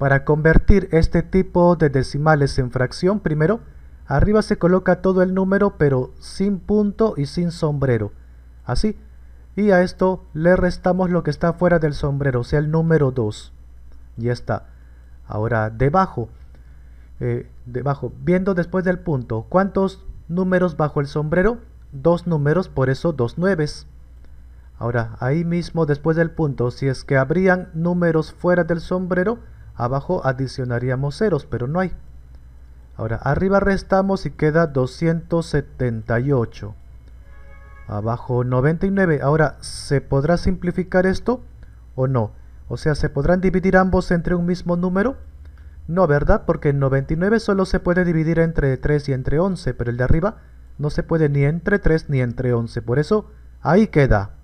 Para convertir este tipo de decimales en fracción, primero, arriba se coloca todo el número pero sin punto y sin sombrero. Así. Y a esto le restamos lo que está fuera del sombrero, o sea el número 2. Ya está. Ahora, debajo. Eh, debajo, viendo después del punto, ¿cuántos números bajo el sombrero? Dos números, por eso dos nueves. Ahora, ahí mismo después del punto, si es que habrían números fuera del sombrero, Abajo adicionaríamos ceros, pero no hay. Ahora, arriba restamos y queda 278. Abajo 99. Ahora, ¿se podrá simplificar esto o no? O sea, ¿se podrán dividir ambos entre un mismo número? No, ¿verdad? Porque en 99 solo se puede dividir entre 3 y entre 11, pero el de arriba no se puede ni entre 3 ni entre 11. Por eso, ahí queda.